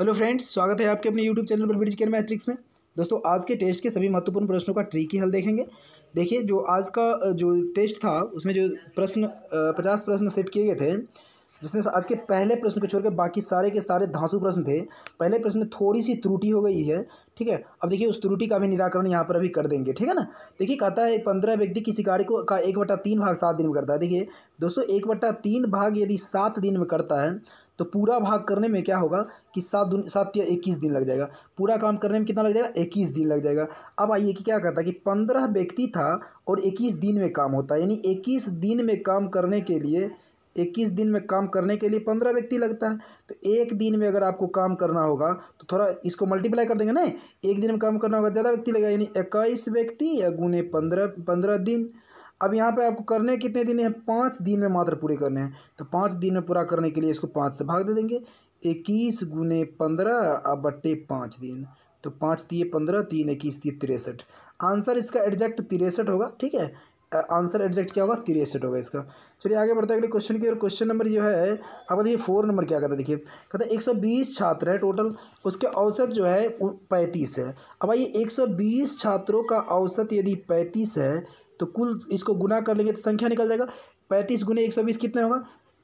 hello friends स्वागत है आपके अपने यूट्यूब चैनल पर ब्रिज केयर मैट्रिक्स में दोस्तों आज के टेस्ट के सभी महत्वपूर्ण प्रश्नों का ट्री की हल देखेंगे देखिए जो आज का जो टेस्ट था उसमें जो प्रश्न पचास प्रश्न सेट किए गए थे जिसमें आज के पहले प्रश्न को छोड़कर बाकी सारे के सारे धांसु प्रश्न थे पहले प्रश्न में थोड़ी सी त्रुटि हो गई है ठीक है अब देखिए उस त्रुटि का भी निराकरण यहाँ पर अभी कर देंगे ठीक है ना देखिए कहता है पंद्रह व्यक्ति किसी कार्य को का एक बट्टा तीन भाग सात दिन में करता है देखिए दोस्तों एक बट्टा तीन भाग यदि सात दिन में करता है तो पूरा भाग करने में क्या होगा कि सात दिन सात या इक्कीस दिन लग जाएगा पूरा काम करने में कितना लग जाएगा इक्कीस दिन लग जाएगा अब आइए कि क्या कहता है कि पंद्रह व्यक्ति था और इक्कीस दिन में काम होता है यानी इक्कीस दिन में काम करने के लिए इक्कीस दिन में काम करने के लिए पंद्रह व्यक्ति लगता है तो एक दिन में अगर आपको काम करना होगा तो थोड़ा इसको मल्टीप्लाई कर देंगे ना एक दिन में काम करना होगा ज़्यादा व्यक्ति लगेगा यानी इक्कीस व्यक्ति या गुने पंद्रह पंद्रह दिन अब यहाँ पे आपको करने कितने दिन हैं पाँच दिन में मात्र पूरे करने हैं तो पाँच दिन में पूरा करने के लिए इसको पाँच से भाग दे देंगे इक्कीस गुने पंद्रह और बट्टे पाँच दिन तो पाँच तीय पंद्रह तीन इक्कीस तीय तिरसठ आंसर इसका एग्जैक्ट तिरसठ होगा ठीक है आंसर एग्जैक्ट क्या होगा तिरसठ होगा इसका चलिए आगे बढ़ते हैं अगले क्वेश्चन की और क्वेश्चन नंबर जो है अब देखिए फोर नंबर क्या कहता है देखिए कहता है एक सौ बीस छात्र है टोटल उसके औसत जो है पैंतीस है अब आइए एक सौ बीस छात्रों का औसत यदि पैंतीस है तो कुल इसको गुना कर लेंगे तो संख्या निकल जाएगा पैंतीस गुने एक सौ बीस कितने होगा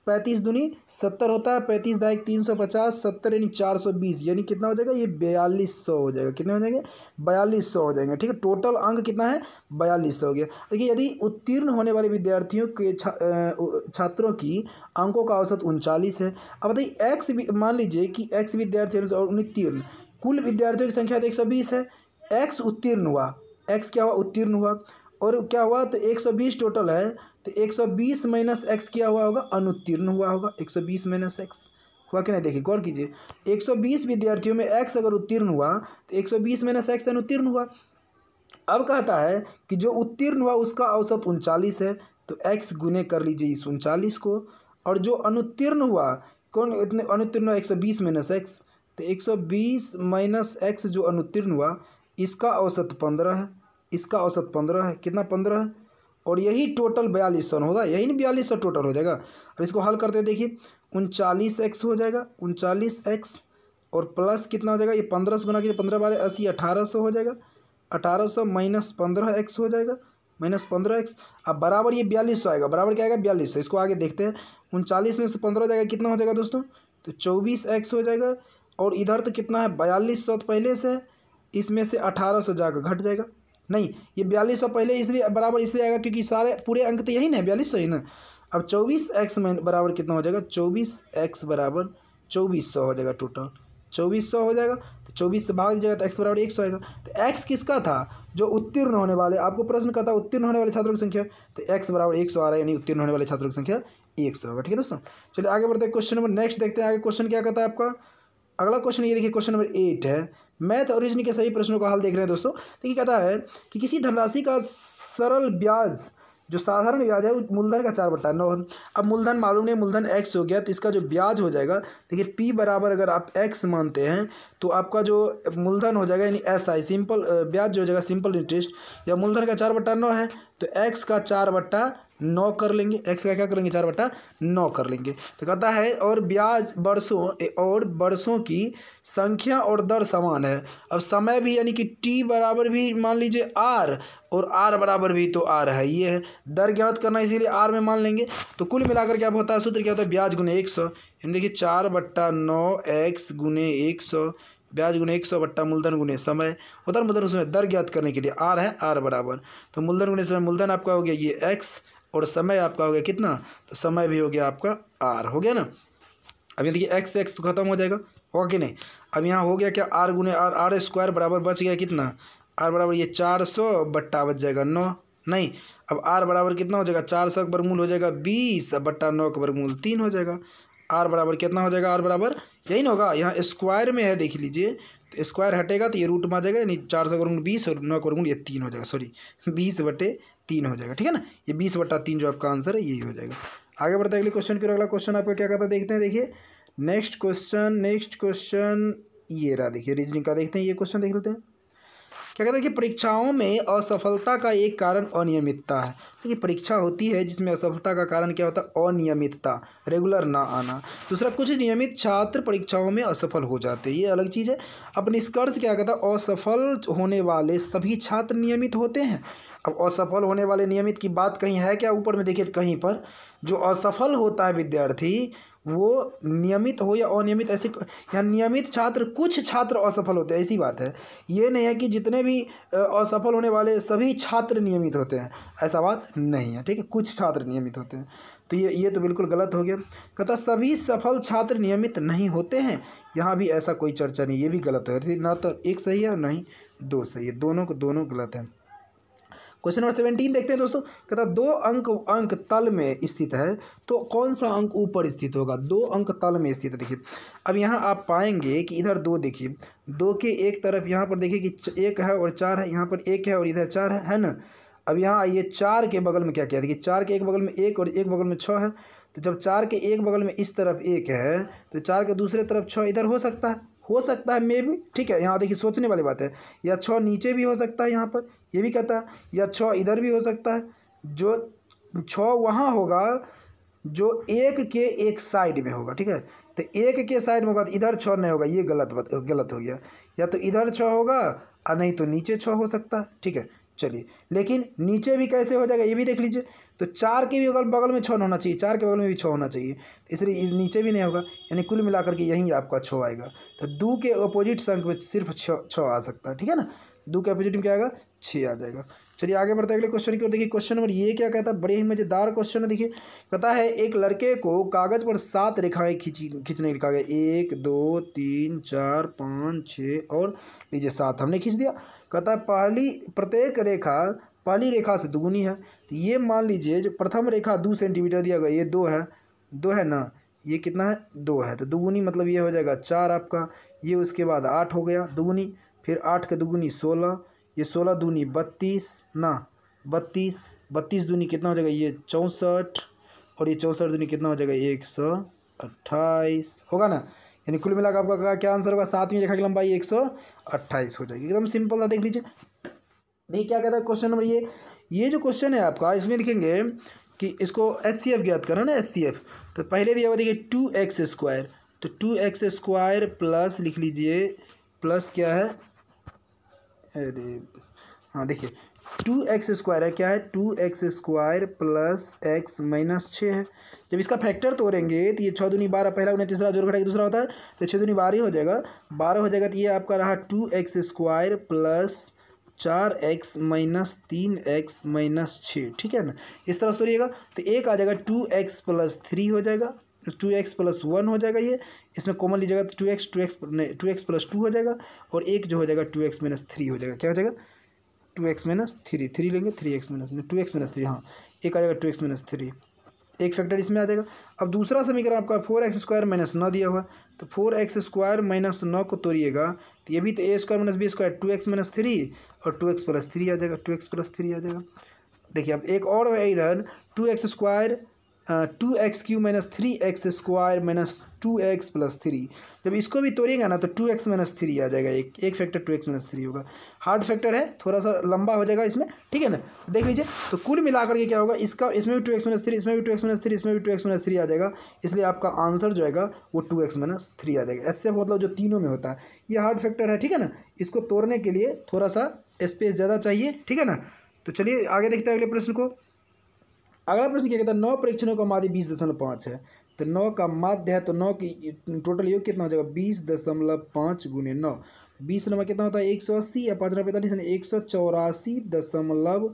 पैंतीस दुनी सत्तर होता है पैंतीस दायक तीन सौ पचास सत्तर यानी चार सौ बीस यानी कितना हो जाएगा ये बयालीस सौ हो जाएगा कितने हो जाएंगे बयालीस सौ हो जाएंगे ठीक है टोटल अंक कितना है बयालीस सौ हो गया देखिए यदि उत्तीर्ण होने वाले विद्यार्थियों के छा, छात्रों की अंकों का औसत उनचालीस है अब बताइए एक्स मान लीजिए कि एक्स विद्यार्थी उत्तीर्ण कुल विद्यार्थियों की संख्या तो एक सौ बीस है एक्स उत्तीर्ण हुआ एक्स क्या हुआ उत्तीर्ण हुआ और क्या हुआ तो एक सौ बीस टोटल है तो एक सौ बीस माइनस एक्स क्या हुआ होगा अनुत्तीर्ण हुआ होगा एक सौ बीस माइनस एक्स हुआ कि नहीं देखिए गौर कीजिए एक सौ बीस विद्यार्थियों में एक्स अगर उत्तीर्ण हुआ तो एक सौ बीस माइनस एक्स अनुत्तीर्ण हुआ अब कहता है कि जो उत्तीर्ण हुआ उसका औसत उनचालीस है तो एक्स गुने कर लीजिए इस उनचालीस को और जो अनुत्तीर्ण हुआ कौन इतने अनुत्तीर्ण हुआ एक सौ बीस माइनस एक्स तो एक सौ बीस माइनस एक्स जो अनुत्तीर्ण हुआ इसका औसत पंद्रह है इसका औसत पंद्रह है कितना पंद्रह है और यही टोटल बयालीस सौ होगा यही ना बयालीस सौ टोटल हो जाएगा अब इसको हल करते देखिए उनचालीस एक्स हो जाएगा उनचालीस एक्स और प्लस कितना हो जाएगा ये पंद्रह सौ बना के पंद्रह बारह अस्सी अठारह सौ हो जाएगा अठारह सौ माइनस पंद्रह एक्स हो जाएगा माइनस पंद्रह एक्स अब बराबर ये बयालीस सौ आएगा बराबर क्या आएगा बयालीस सौ इसको आगे देखते हैं उनचालीस में से पंद्रह हो जाएगा कितना हो जाएगा दोस्तों तो चौबीस एक्स हो जाएगा और इधर तो कितना है बयालीस सौ तो पहले से इसमें से अठारह सौ जाकर घट जाएगा नहीं ये बयालीस सौ पहले इसलिए बराबर इसलिए आएगा क्योंकि सारे पूरे अंक तो यही ना बयालीस सौ ही ना अब चौबीस एक्स में बराबर कितना हो जाएगा चौबीस एक्स बराबर चौबीस सौ हो जाएगा टोटल चौबीस सौ हो जाएगा तो चौबीस से भाग जाएगा तो एक्स बराबर एक सौ आएगा तो एक्स किसका था जो उत्तीर्ण होने वाले आपको प्रश्न कहता था उत्तीर्ण होने वाले छात्रों की संख्या तो एक्स बराबर एक सौ आ रहा है यानी उत्तीर्ण होने वाले छात्रों की संख्या एक सौ होगा ठीक है दोस्तों चलिए आगे बढ़ते हैं क्वेश्चन नंबर नेक्स्ट देखते हैं आगे क्वेश्चन क्या कहता है आपका अगला क्वेश्चन ये देखिए क्वेश्चन नंबर एट है मैथ और रीजनिंग के सभी प्रश्नों का हाल देख रहे हैं दोस्तों तो ये कहता है कि किसी धनराशि का सरल ब्याज जो साधारण ब्याज है वो मूलधन का चार बटा नौ अब मूलधन मालूम नहीं मूलधन एक्स हो गया तो इसका जो ब्याज हो जाएगा देखिए पी बराबर अगर आप एक्स मानते हैं तो आपका जो मूलधन हो जाएगा यानी एस आई सिंपल ब्याज जो हो जाएगा सिंपल इंटरेस्ट या मूलधन का चार बट्टा नौ है तो एक्स का चार बट्टा नौ कर लेंगे एक्स का क्या करेंगे चार बट्टा नौ कर लेंगे तो कहता है और ब्याज वर्षों और वर्षों की संख्या और दर समान है अब समय भी यानी कि टी बराबर भी मान लीजिए आर और आर बराबर भी तो आर है ये है दर ज्ञात करना इसीलिए आर में मान लेंगे तो कुल मिलाकर क्या होता है सूत्र क्या होता है ब्याज गुने एक सौ देखिए चार बट्टा नौ एक्स गुने एक सौ ब्याज गुने एक सौ बट्टा मूलधन गुने समय उधर मूलधन उसमें दर ज्ञात करने के लिए आर है आर बराबर तो मूलधन गुने समय मूलधन आपका हो गया ये एक्स और समय आपका हो गया कितना तो समय भी हो गया आपका आर हो गया ना अब देखिए एक्स एक्स तो खत्म हो जाएगा होगा कि नहीं अब यहाँ हो गया क्या आर गुने आर आर स्क्वायर बराबर बच गया कितना आर बराबर ये चार सौ बट्टा बच जाएगा नौ नहीं अब आर बराबर कितना हो जाएगा चार सौ का हो जाएगा बीस बट्टा नौ का बरमूल तीन हो जाएगा आर बराबर कितना हो जाएगा आर बराबर यही ना होगा यहाँ स्क्वायर में है देख लीजिए तो स्क्वायर हटेगा तो ये रूट में आ जाएगा यानी चार सौ करोड़ बीस और नौ करोड़ ये तीन हो जाएगा सॉरी बीस बटे तीन हो जाएगा ठीक है ना ये बीस बट्टा तीन जो आपका आंसर है यही हो जाएगा आगे बढ़ते अगले क्वेश्चन की अगला क्वेश्चन आपका क्या कहता देखते हैं देखिए नेक्स्ट क्वेश्चन नेक्स्ट क्वेश्चन ये रहा देखिए रीजनिंग का देखते हैं ये क्वेश्चन देख लेते हैं क्या कहते हैं कि परीक्षाओं में असफलता का एक कारण अनियमितता है देखिए परीक्षा होती है जिसमें असफलता का कारण क्या होता है अनियमितता रेगुलर ना आना दूसरा कुछ नियमित छात्र परीक्षाओं में असफल हो जाते हैं ये अलग चीज़ है अपने निष्कर्ष क्या कहता है असफल होने वाले सभी छात्र नियमित होते हैं अब असफल होने वाले नियमित की बात कहीं है क्या ऊपर में देखिए तो कहीं पर जो असफल होता है विद्यार्थी वो नियमित हो या अनियमित ऐसे या नियमित छात्र कुछ छात्र असफल होते हैं ऐसी बात है ये नहीं है कि जितने भी असफल होने वाले सभी छात्र नियमित होते हैं ऐसा बात नहीं है ठीक है कुछ छात्र नियमित होते हैं तो ये ये तो बिल्कुल गलत हो गया कथा सभी सफल छात्र नियमित नहीं होते हैं यहाँ भी ऐसा कोई चर्चा नहीं ये भी गलत है ना तो एक सही है और ना ही दो सही है दोनों को दोनों गलत हैं क्वेश्चन नंबर सेवेंटीन देखते हैं दोस्तों कहता दो अंक अंक तल में स्थित है तो कौन सा अंक ऊपर स्थित होगा दो अंक तल में स्थित है देखिए अब यहाँ आप पाएंगे कि इधर दो देखिए दो के एक तरफ यहाँ पर देखिए कि एक है और चार है यहाँ पर एक है और इधर चार है है ना अब यहाँ आइए चार के बगल में क्या क्या देखिए चार के एक बगल में एक और एक बगल में छः है तो जब चार के एक बगल में इस तरफ एक है तो चार के दूसरे तरफ छः इधर हो सकता है हो सकता है मे भी ठीक है यहाँ देखिए सोचने वाली बात है या छः नीचे भी हो सकता है यहाँ पर ये भी कहता है या छः इधर भी हो सकता है जो छः वहाँ होगा जो एक के एक साइड में होगा ठीक है तो एक के साइड में होगा तो इधर छ नहीं होगा ये गलत बात गलत हो गया या तो इधर छ होगा और नहीं तो नीचे छः हो सकता है ठीक है चलिए लेकिन नीचे भी कैसे हो जाएगा ये भी देख लीजिए तो चार के भी अगल बगल में छः होना चाहिए चार के बगल में भी छः होना चाहिए तो इसलिए इस नीचे भी नहीं होगा यानी कुल मिलाकर के यहीं आपका छः आएगा तो दो के अपोजिट संख्या में सिर्फ छ छ आ सकता है ठीक है ना दो के अपोजिट में क्या आएगा छः आ जाएगा चलिए आगे बढ़ते हैं अगले क्वेश्चन की ओर देखिए क्वेश्चन नंबर ये क्या कहता है बड़े ही मज़ेदार क्वेश्चन है देखिए कहता है एक लड़के को कागज़ पर सात रेखाएं खींची खींचने लिखा गया एक दो तीन चार पाँच छः और लीजिए सात हमने खींच दिया कहता है पहली प्रत्येक रेखा पहली रेखा से दुगुनी है तो ये मान लीजिए जो प्रथम रेखा दो सेंटीमीटर दिया गया ये दो है दो है ना ये कितना है दो है तो दुगुनी मतलब ये हो जाएगा चार आपका ये उसके बाद आठ हो गया दुगुनी फिर आठ के दुगुनी सोलह ये सोलह दूनी बत्तीस ना बत्तीस बत्तीस दूनी कितना हो जाएगा ये चौंसठ और ये चौंसठ दूनी कितना हो जाएगा एक सौ अट्ठाईस होगा ना यानी कुल मिलाकर आपका क्या आंसर होगा सातवीं रेखा की लंबाई एक सौ अट्ठाईस हो जाएगी एकदम सिंपल ना देख लीजिए देखिए क्या कहता है क्वेश्चन नंबर ये ये जो क्वेश्चन है आपका इसमें लिखेंगे कि इसको एच सी एफ ज्ञात करो ना एच सी एफ तो पहले दिया हुआ देखिए टू एक्स स्क्वायर तो टू एक्स स्क्वायर प्लस लिख लीजिए प्लस क्या है अरे हाँ देखिए टू एक्स स्क्वायर है क्या है two x square plus x minus छः है जब इसका फैक्टर तोड़ेंगे तो ये छः दूनी बारह पहला उन्हें तीसरा जोड़ घटाएगा दूसरा होता है तो छः दूनी बारह हो जाएगा बारह हो जाएगा तो ये आपका रहा टू एक्स स्क्वायर प्लस चार एक्स माइनस तीन एक्स माइनस छः ठीक है ना इस तरह से तोड़िएगा तो एक आ जाएगा टू एक्स प्लस थ्री हो जाएगा टू एक्स प्लस वन हो जाएगा ये इसमें कॉमन लीजिएगा तो two x two x two x plus two हो जाएगा और एक जो हो जाएगा टू एक्स माइनस थ्री हो जाएगा क्या हो जाएगा two x minus three three लेंगे three x minus two x minus three हाँ एक आ जाएगा टू एक्स माइनस थ्री एक फैक्टर इसमें आ जाएगा अब दूसरा समीकरण आपका फोर एक्स स्क्वायर माइनस नौ दिया हुआ तो फोर एक्स स्क्वायर माइनस नौ को तोड़िएगा तो ये भी तो A square minus B square two x minus three और टू एक्स प्लस थ्री आ जाएगा टू एक्स प्लस थ्री आ जाएगा देखिए अब एक और इधर two x square two x cube minus three x square minus two x plus three जब इसको भी तोड़िएगा ना तो टू एक्स माइनस थ्री आ जाएगा एक एक factor two x minus three होगा हार्ड फैक्टर है थोड़ा सा लंबा हो जाएगा इसमें ठीक है ना तो देख लीजिए तो कुल मिलाकर के क्या होगा इसका इसमें भी टू एक्स माइनस थ्री इसमें भी टू एक्स माइनस थ्री इसमें भी टू एक्स माइनस थ्री आ जाएगा इसलिए आपका आंसर जो है वो टू एक्स माइनस थ्री आ जाएगा ऐसे मतलब जो तीनों में होता है ये हार्ड फैक्टर है ठीक है ना इसको तोड़ने के लिए थोड़ा सा स्पेस ज़्यादा चाहिए ठीक है ना तो चलिए आगे देखते हैं अगले प्रश्न को अगला प्रश्न क्या कहता है नौ परीक्षणों का माध्य बीस दशमलव पाँच है तो नौ का माध्य है तो नौ की टोटल योग कितना हो जाएगा बीस दशमलव पाँच गुने नौ बीस नंबर कितना होता है एक सौ अस्सी या पाँच नंबर पैंतालीस एक सौ चौरासी दशमलव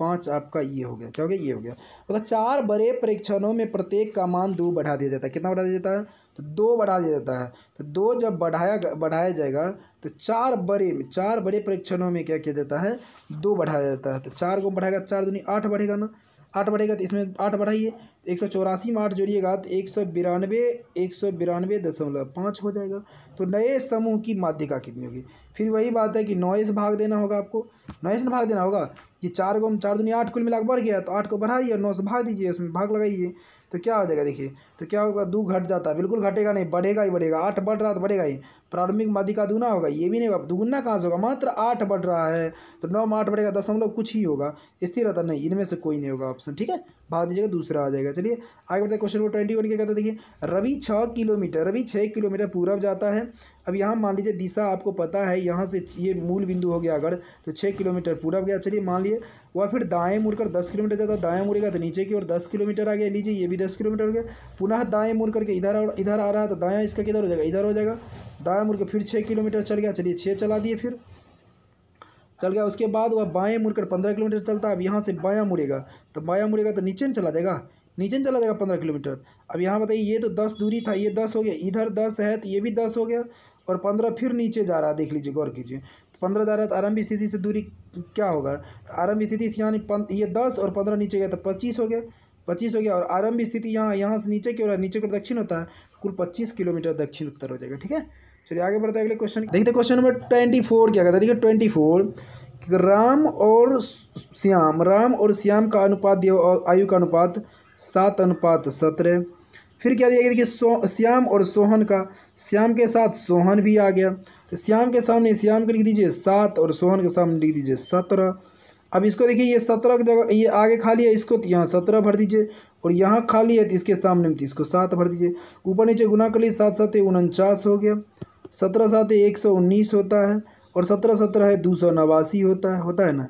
पाँच आपका ये हो गया क्या हो गया ये हो गया मतलब चार बड़े परीक्षणों में प्रत्येक का मान दो बढ़ा दिया जाता है कितना बढ़ा दिया जाता है तो दो बढ़ा दिया जाता है तो दो जब बढ़ाया बढ़ाया जाएगा तो चार बड़े में चार बड़े परीक्षणों में क्या किया जाता है दो बढ़ाया जाता है तो चार को बढ़ाएगा चार दुनिया आठ बढ़ेगा ना आठ बढ़ेगा तो इसमें आठ बढ़ाइए तो एक सौ चौरासी में आठ जोड़िएगा तो एक सौ बिरानवे एक सौ बिरानवे दशमलव पाँच हो जाएगा तो नए समूह की माध्यिका कितनी होगी फिर वही बात है कि नॉइस से भाग देना होगा आपको नॉइस से भाग देना होगा ये चार गो हम चार दुनिया आठ कुल मिलाकर बढ़ गया तो आठ को बढ़ाइए और नौ से भाग दीजिए उसमें भाग लगाइए तो क्या हो जाएगा देखिए तो क्या होगा दो घट जाता है बिल्कुल घटेगा नहीं बढ़ेगा ही बढ़ेगा आठ बढ़ रहा तो बढ़ेगा ही प्रारंभिक का दुगुना होगा ये भी नहीं होगा दुगुना कहाँ से होगा मात्र आठ बढ़ रहा है तो नौ में आठ बढ़ेगा दशमलव कुछ ही होगा स्थिर रहता नहीं इनमें से कोई नहीं होगा ऑप्शन ठीक है भाग दीजिएगा दूसरा आ जाएगा चलिए आगे बढ़ते क्वेश्चन नंबर ट्वेंटी वन क्या कहते देखिए रवि छः किलोमीटर रवि छः किलोमीटर पूरब जाता है अब यहाँ मान लीजिए दिशा आपको पता है यहाँ से ये मूल बिंदु हो गया अगर तो छः किलोमीटर पूरब गया चलिए मान लिए वह फिर दाएँ मुड़कर दस किलोमीटर जाता दाएँ मुड़ेगा तो नीचे की ओर दस किलोमीटर आ गया लीजिए ये भी दस किलोमीटर हो गया पुनः दाएँ मुड़ करके इधर और इधर आ रहा है तो दाया इसका किधर हो जाएगा इधर हो जाएगा दाएँ मुड़कर फिर छः किलोमीटर चल गया चलिए छः चला दिए फिर चल गया उसके बाद वह बाएँ मुड़कर पंद्रह किलोमीटर चलता है अब यहाँ से बायाँ मुड़ेगा तो बायाँ मुड़ेगा तो नीचे चला जाएगा नीचे चला जाएगा पंद्रह किलोमीटर अब यहाँ बताइए ये तो दस दूरी था ये दस हो गया इधर दस है तो ये भी दस हो गया और पंद्रह फिर नीचे जा रहा है देख लीजिए गौर कीजिए पंद्रह जा रहा है तो आरंभिक स्थिति से दूरी क्या होगा आरंभ स्थिति से यहाँ ये दस और पंद्रह नीचे गया तो पच्चीस हो गया पच्चीस हो गया और आरंभ स्थिति यहाँ यहाँ से नीचे की ओर नीचे की ओर दक्षिण होता है कुल पच्चीस किलोमीटर दक्षिण उत्तर हो जाएगा ठीक है चलिए आगे बढ़ते हैं अगले क्वेश्चन देखते क्वेश्चन नंबर ट्वेंटी फोर क्या कहता है देखिए ट्वेंटी फोर राम और श्याम राम और श्याम का अनुपात आयु का अनुपात सात अनुपात सत्रह फिर क्या दिया गया देखिए सो श्याम और सोहन का श्याम के साथ सोहन भी आ गया तो श्याम के सामने श्याम को लिख दीजिए सात और सोहन के सामने लिख दीजिए सत्रह अब इसको देखिए ये सत्रह की जगह ये आगे खाली है इसको तो यहाँ सत्रह भर दीजिए और यहाँ खाली है तो इसके सामने तो इसको सात भर दीजिए ऊपर नीचे गुना कर लिए सात सात उनचास हो गया सत्रह सात एक सौ उन्नीस होता है और सत्रह सत्रह है दो सौ नवासी होता है होता है ना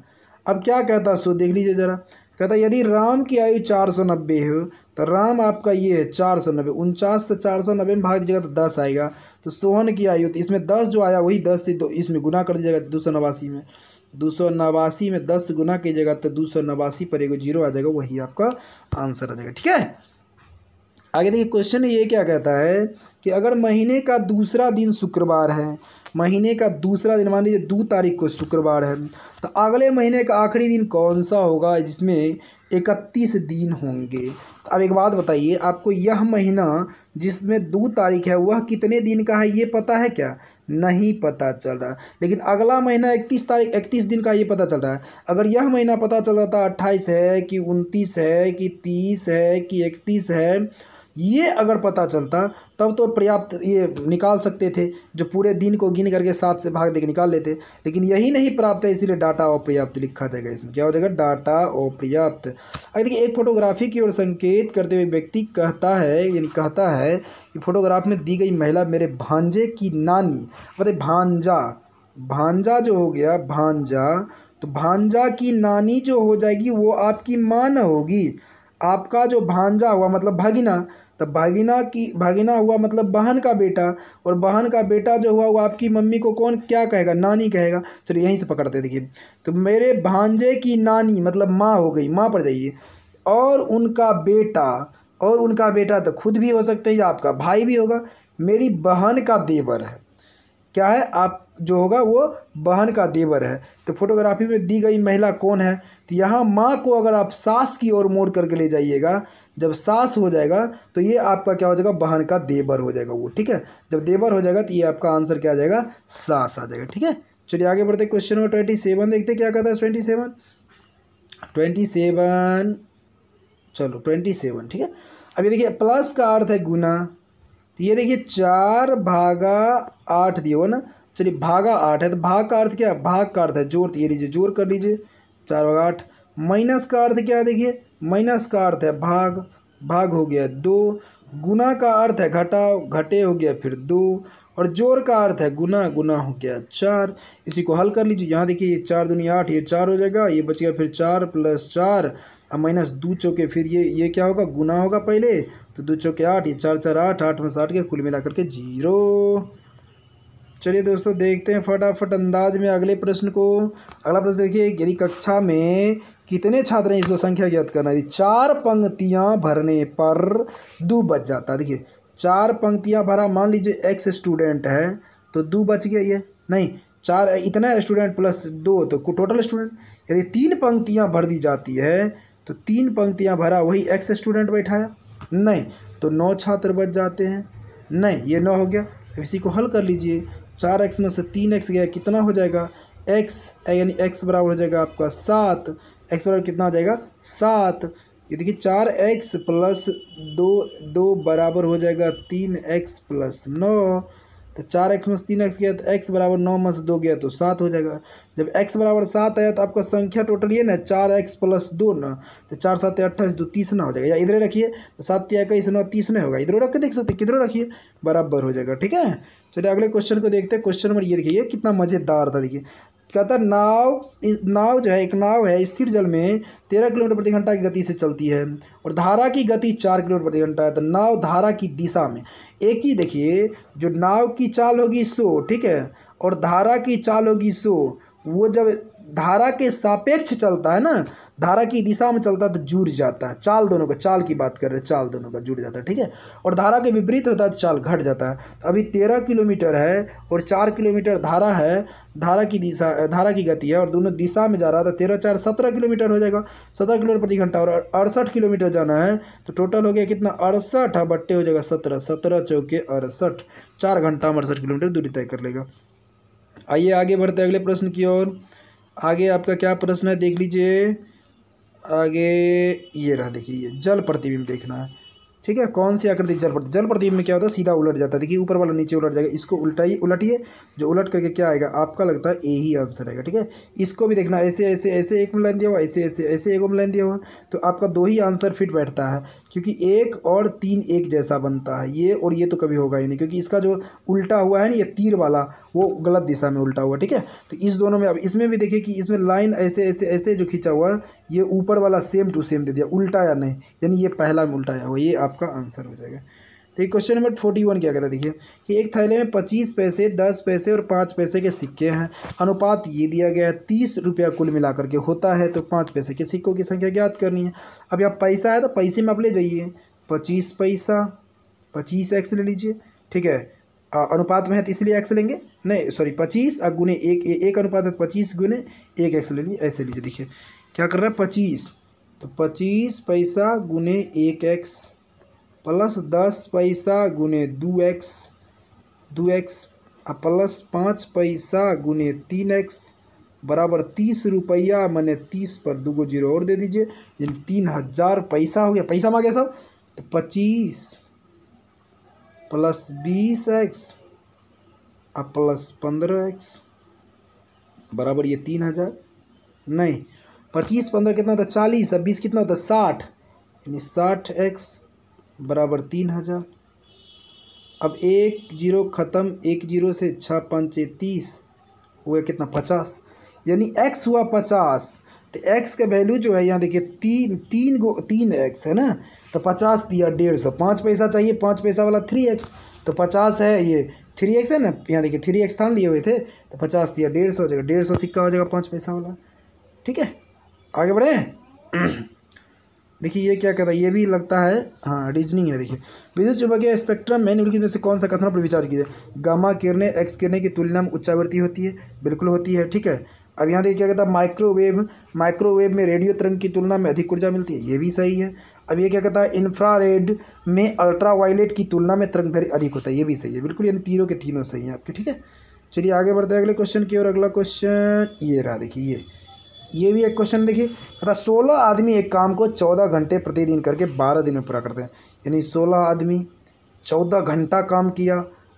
अब क्या कहता है सो देख लीजिए ज़रा कहता है यदि राम की आयु चार सौ नब्बे हो तो राम आपका ये है चार सौ नब्बे उनचास से चार सौ नब्बे में भाग दीजिएगा तो दस आएगा तो सोहन की आयु तो इसमें दस जो आया वही दस से दो इसमें गुना कर दीजिएगा दो सौ नवासी में दो सौ नवासी में दस गुना कीजिएगा तो दो सौ नवासी पर एक जीरो आ जाएगा वही आपका आंसर आ जाएगा ठीक है आगे देखिए क्वेश्चन ये क्या कहता है कि अगर महीने का दूसरा दिन शुक्रवार है महीने का दूसरा दिन मान लीजिए दो तारीख को शुक्रवार है तो अगले महीने का आखिरी दिन कौन सा होगा जिसमें इकतीस दिन होंगे तो अब एक बात बताइए आपको यह महीना जिसमें दो तारीख है वह कितने दिन का है ये पता है क्या नहीं पता चल रहा लेकिन अगला महीना इकतीस तारीख इकतीस दिन का ये पता चल रहा है अगर यह महीना पता चल रहा था अट्ठाईस है कि उनतीस है कि तीस है कि इकतीस है ये अगर पता चलता तब तो पर्याप्त ये निकाल सकते थे जो पूरे दिन को गिन करके सात से भाग देकर निकाल लेते लेकिन यही नहीं प्राप्त है इसीलिए डाटा अपर्याप्त लिखा जाएगा इसमें क्या हो जाएगा डाटा अपर्याप्त अगर देखिए एक फोटोग्राफी की ओर संकेत करते हुए व्यक्ति कहता है यानी कहता है कि फोटोग्राफ में दी गई महिला मेरे भांजे की नानी बताए भांजा भांजा जो हो गया भांजा तो भांजा की नानी जो हो जाएगी वो आपकी माँ न होगी आपका जो भांजा हुआ मतलब भागीना तो भागीना की भागीना हुआ मतलब बहन का बेटा और बहन का बेटा जो हुआ वो आपकी मम्मी को कौन क्या कहेगा नानी कहेगा चलो यहीं से पकड़ते देखिए तो मेरे भांजे की नानी मतलब माँ हो गई माँ पर जाइए और उनका बेटा और उनका बेटा तो खुद भी हो सकता है या आपका भाई भी होगा मेरी बहन का देवर है क्या है आप जो होगा वो बहन का देवर है तो फोटोग्राफी में दी गई महिला कौन है तो यहाँ माँ को अगर आप सास की ओर मोड़ करके ले जाइएगा जब सास हो जाएगा तो ये आपका क्या हो जाएगा बहन का देवर हो जाएगा वो ठीक है जब देवर हो जाएगा तो ये आपका आंसर क्या आ जाएगा सास आ जाएगा ठीक है चलिए आगे बढ़ते क्वेश्चन नंबर ट्वेंटी सेवन देखते क्या कहता है ट्वेंटी सेवन ट्वेंटी सेवन चलो ट्वेंटी सेवन ठीक है अभी देखिए प्लस का अर्थ है गुना तो ये देखिए चार भागा आठ दिए हो ना चलिए भागा आठ है तो भाग का अर्थ क्या भाग का अर्थ है जोर तो ये लीजिए जोर कर लीजिए चार भागा आठ माइनस का अर्थ क्या है देखिए माइनस का अर्थ है भाग भाग हो गया दो गुना का अर्थ है घटाओ घटे हो गया फिर दो और जोर का अर्थ है गुना गुना हो गया चार इसी को हल कर लीजिए यहाँ देखिए ये चार दुनिया आठ ये चार हो जाएगा ये बच गया फिर चार प्लस चार और माइनस दो चौके फिर ये ये क्या होगा गुना होगा पहले तो दो चौके आठ ये चार चार आठ आठ में साठ के कुल मिलाकर के जीरो चलिए दोस्तों देखते हैं फटाफट अंदाज में अगले प्रश्न को अगला प्रश्न देखिए यदि कक्षा में कितने छात्र हैं इसको संख्या ज्ञात करना है चार पंक्तियां भरने पर दो बच जाता है देखिए चार पंक्तियां भरा मान लीजिए एक्स स्टूडेंट है तो दो बच गया ये नहीं चार इतना स्टूडेंट प्लस दो तो टोटल स्टूडेंट यदि तीन पंक्तियाँ भर दी जाती है तो तीन पंक्तियाँ भरा वही एक्स स्टूडेंट बैठाया नहीं तो नौ छात्र बच जाते हैं नहीं ये नौ हो गया अब इसी को हल कर लीजिए चार एक्स में से तीन एक्स गया कितना हो जाएगा एक्स यानी एक्स बराबर हो जाएगा आपका सात एक्स बराबर कितना हो जाएगा सात ये देखिए चार एक्स प्लस दो दो बराबर हो जाएगा तीन एक्स प्लस नौ तो चार एक्स मस तीन एक्स गया तो एक्स बराबर नौ मस दो गया तो सात हो जाएगा जब एक्स बराबर सात आया तो आपका संख्या टोटल ये ना चार एक्स प्लस दो ना तो चार सात अट्ठाईस दो तीस ना हो जाएगा या इधर रखिए तो सात इक्कीस नौ तीस नहीं होगा इधर रख के देख सकते किधर रखिए बराबर हो जाएगा ठीक है चलिए अगले क्वेश्चन को देखते हैं क्वेश्चन नंबर ये देखिए कितना मज़ेदार था देखिए कहता है नाव नाव जो है एक नाव है स्थिर जल में तेरह किलोमीटर प्रति घंटा की गति से चलती है और धारा की गति चार किलोमीटर प्रति घंटा है तो नाव धारा की दिशा में एक चीज़ देखिए जो नाव की चाल होगी सो ठीक है और धारा की चाल होगी सो वो जब धारा के सापेक्ष चलता है ना धारा की दिशा में चलता है तो जुड़ जाता है चाल दोनों का चाल की बात कर रहे हैं चाल दोनों का जुड़ जाता है ठीक है और धारा के विपरीत होता है तो चाल घट जाता है तो अभी तेरह किलोमीटर है और चार किलोमीटर धारा है धारा की दिशा धारा की गति है और दोनों दिशा में जा रहा था तो तेरह चार सत्रह किलोमीटर हो जाएगा सत्रह किलोमीटर प्रति घंटा और अड़सठ किलोमीटर जाना है तो टोटल हो गया कितना अड़सठ है हाँ, बट्टे हो जाएगा सत्रह सत्रह चौके अड़सठ चार घंटा में अड़सठ किलोमीटर दूरी तय कर लेगा आइए आगे बढ़ते अगले प्रश्न की ओर आगे आपका क्या प्रश्न है देख लीजिए आगे ये रहा देखिए जल प्रतिबिंब देखना है ठीक है कौन सी आकृति जल प्रदीप जल प्रदीप में क्या होता है सीधा उलट जाता है देखिए ऊपर वाला नीचे उलट जाएगा इसको उल्टाइए उलटिए जो उलट करके क्या आएगा आपका लगता है ए ही आंसर आएगा ठीक है इसको भी देखना ऐसे ऐसे ऐसे एक में लाइन दिया हुआ ऐसे ऐसे ऐसे एक में लाइन दिया हुआ तो आपका दो ही आंसर फिट बैठता है क्योंकि एक और तीन एक जैसा बनता है ये और ये तो कभी होगा ही नहीं क्योंकि इसका जो उल्टा हुआ है ना ये तीर वाला वो गलत दिशा में उल्टा हुआ ठीक है तो इस दोनों में अब इसमें भी देखिए कि इसमें लाइन ऐसे ऐसे ऐसे जो खींचा हुआ है ये ऊपर वाला सेम टू सेम दे दिया उल्टा या नहीं यानी ये पहला में उल्टा आया हुआ ये आपका आंसर हो जाएगा तो ये क्वेश्चन नंबर फोर्टी वन क्या कहता है देखिए कि एक थैले में पच्चीस पैसे दस पैसे और पाँच पैसे के सिक्के हैं अनुपात ये दिया गया है तीस रुपया कुल मिलाकर के होता है तो पाँच पैसे के सिक्कों की संख्या ज्ञात करनी है अब यहाँ पैसा है तो पैसे में आप ले जाइए पच्चीस पैसा पच्चीस एक्स ले लीजिए ठीक है आ, अनुपात में है तो इसलिए एक्स लेंगे नहीं सॉरी पच्चीस गुने एक एक अनुपात है तो पच्चीस गुने एक एक्स ले लीजिए ऐसे लीजिए देखिए क्या कर रहा है पच्चीस तो पच्चीस पैसा गुने एक एक्स प्लस दस पैसा गुने दो एक्स दो एक्स और प्लस पाँच पैसा गुने तीन एक्स बराबर तीस रुपया मैंने तीस पर दो गो जीरो और दे दीजिए यानी तीन हजार पैसा हो गया पैसा मांगे सब तो पच्चीस प्लस बीस एक्स और प्लस पंद्रह एक्स बराबर ये तीन हजार नहीं पच्चीस पंद्रह कितना होता है चालीस अब बीस कितना होता है साठ यानी साठ एक्स बराबर तीन हज़ार अब एक जीरो ख़त्म एक जीरो से छः पाँच तीस हुआ कितना पचास यानी एक्स हुआ पचास तो एक्स का वैल्यू जो है यहाँ देखिए तीन तीन गो तीन एक्स है ना तो पचास दिया डेढ़ सौ पाँच पैसा चाहिए पाँच पैसा वाला थ्री एक्स तो पचास है ये थ्री एक्स है ना यहाँ देखिए थ्री एक्स स्थान लिए हुए थे तो पचास दिया डेढ़ सौ हो जाएगा डेढ़ सौ सिक्का हो जाएगा पाँच पैसा वाला ठीक है आगे बढ़े देखिए ये क्या कहता है ये भी लगता है हाँ रीजनिंग है देखिए विद्युत चुंबकीय स्पेक्ट्रम में निम्नलिखित में से कौन सा कथन पर विचार कीजिए गामा किरणें एक्स किरणें की तुलना में उच्चावृत्ति होती है बिल्कुल होती है ठीक है अब यहाँ देखिए क्या कहता है माइक्रोवेव माइक्रोवेव में रेडियो तरंग की तुलना में अधिक ऊर्जा मिलती है ये भी सही है अब ये क्या कहता है इंफ्रारेड में वायलेट की तुलना में तरंग दर अधिक होता है ये भी सही है बिल्कुल यानी तीनों के तीनों सही हैं आपके ठीक है चलिए आगे बढ़ते हैं अगले क्वेश्चन की और अगला क्वेश्चन ये रहा देखिए ये ये भी एक क्वेश्चन देखिए कहता सोलह आदमी एक काम को चौदह घंटे प्रतिदिन करके बारह दिन में पूरा करते हैं यानी सोलह आदमी चौदह घंटा काम किया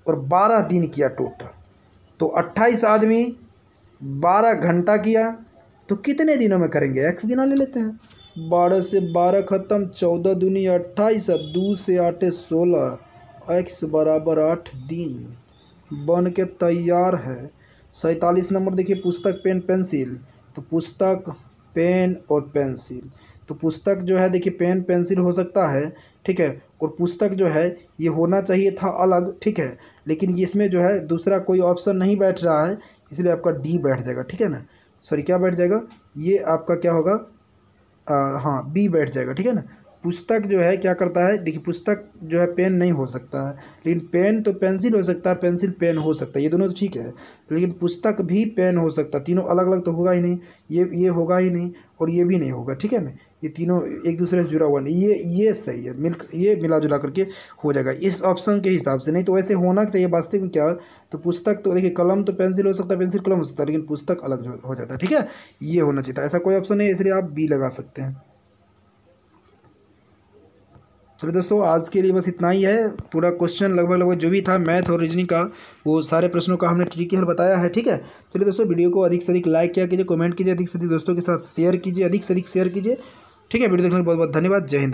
और बारह दिन किया टोटल तो अट्ठाईस आदमी बारह घंटा किया तो कितने दिनों में करेंगे एक्स दिना ले लेते हैं बारह से बारह खत्म चौदह दूनी अट्ठाईस दो से आठ सोलह एक्स बराबर आठ दिन बन के तैयार है सैंतालीस नंबर देखिए पुस्तक पेन पेंसिल तो पुस्तक पेन और पेंसिल तो पुस्तक जो है देखिए पेन पेंसिल हो सकता है ठीक है और पुस्तक जो है ये होना चाहिए था अलग ठीक है लेकिन इसमें जो है दूसरा कोई ऑप्शन नहीं बैठ रहा है इसलिए आपका डी बैठ जाएगा ठीक है ना सॉरी क्या बैठ जाएगा ये आपका क्या होगा आ, हाँ बी बैठ जाएगा ठीक है ना पुस्तक जो है क्या करता है देखिए पुस्तक जो है पेन नहीं हो सकता है लेकिन पेन तो पेंसिल हो सकता है पेंसिल पेन हो सकता है ये दोनों तो ठीक है लेकिन पुस्तक भी पेन हो सकता है तीनों अलग अलग तो होगा ही नहीं ये ये होगा ही नहीं और ये भी नहीं होगा ठीक है ना ये तीनों एक दूसरे से जुड़ा हुआ नहीं ये ये सही है मिल ये मिला जुला करके हो जाएगा इस ऑप्शन के हिसाब से नहीं तो वैसे होना चाहिए वास्तव में क्या तो पुस्तक तो देखिए कलम तो पेंसिल हो सकता है पेंसिल कलम हो सकता है लेकिन पुस्तक अलग हो जाता है ठीक है ये होना चाहिए ऐसा कोई ऑप्शन नहीं इसलिए आप बी लगा सकते हैं चलो तो दोस्तों आज के लिए बस इतना ही है पूरा क्वेश्चन लगभग लगभग जो भी था मैथ और रीजनिंग का वो सारे प्रश्नों का हमने ट्रिकी हल बताया है ठीक है चलिए दोस्तों वीडियो को अधिक से अधिक लाइक किया कीजिए कमेंट कीजिए अधिक से अधिक दोस्तों के साथ शेयर कीजिए अधिक से अधिक शेयर कीजिए ठीक है वीडियो देखने बहुत बहुत धन्यवाद जय हिंद